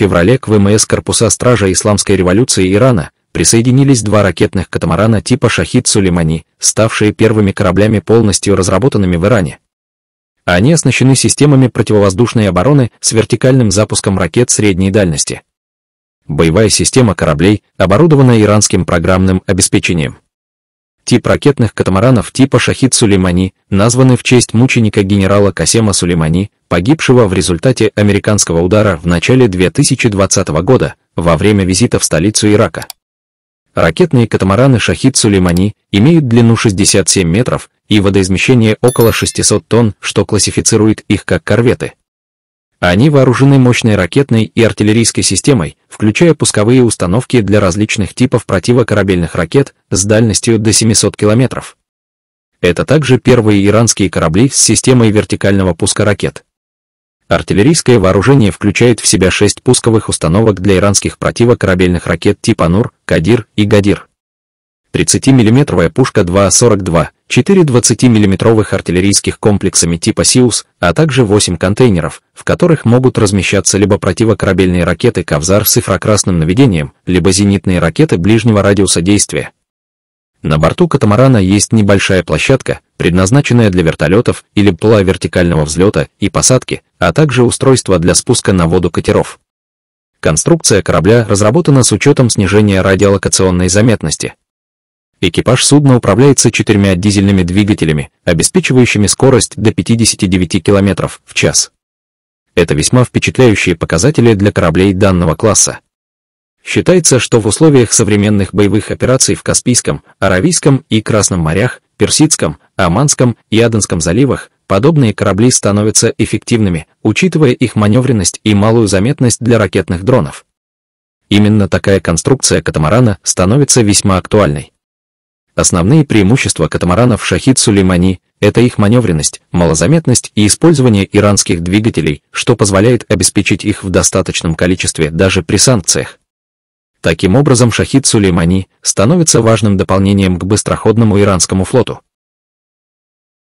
феврале к ВМС корпуса стража Исламской революции Ирана присоединились два ракетных катамарана типа «Шахид Сулеймани», ставшие первыми кораблями полностью разработанными в Иране. Они оснащены системами противовоздушной обороны с вертикальным запуском ракет средней дальности. Боевая система кораблей оборудована иранским программным обеспечением. Тип ракетных катамаранов типа «Шахид Сулеймани», названы в честь мученика генерала Касема Сулеймани, погибшего в результате американского удара в начале 2020 года во время визита в столицу Ирака. Ракетные катамараны «Шахид Сулеймани» имеют длину 67 метров и водоизмещение около 600 тонн, что классифицирует их как корветы. Они вооружены мощной ракетной и артиллерийской системой, включая пусковые установки для различных типов противокорабельных ракет с дальностью до 700 километров. Это также первые иранские корабли с системой вертикального пуска ракет. Артиллерийское вооружение включает в себя шесть пусковых установок для иранских противокорабельных ракет типа «Нур», «Кадир» и «Гадир». 30-мм пушка 2А42, 4 20-мм артиллерийских комплексами типа «Сиус», а также 8 контейнеров, в которых могут размещаться либо противокорабельные ракеты «Кавзар» с инфракрасным наведением, либо зенитные ракеты ближнего радиуса действия, на борту катамарана есть небольшая площадка, предназначенная для вертолетов или пла вертикального взлета и посадки, а также устройство для спуска на воду катеров. Конструкция корабля разработана с учетом снижения радиолокационной заметности. Экипаж судна управляется четырьмя дизельными двигателями, обеспечивающими скорость до 59 км в час. Это весьма впечатляющие показатели для кораблей данного класса. Считается, что в условиях современных боевых операций в Каспийском, Аравийском и Красном морях, Персидском, Оманском и Аденском заливах подобные корабли становятся эффективными, учитывая их маневренность и малую заметность для ракетных дронов. Именно такая конструкция катамарана становится весьма актуальной. Основные преимущества катамаранов «Шахид Сулеймани» — это их маневренность, малозаметность и использование иранских двигателей, что позволяет обеспечить их в достаточном количестве даже при санкциях. Таким образом, Шахид Сулеймани становится важным дополнением к быстроходному иранскому флоту.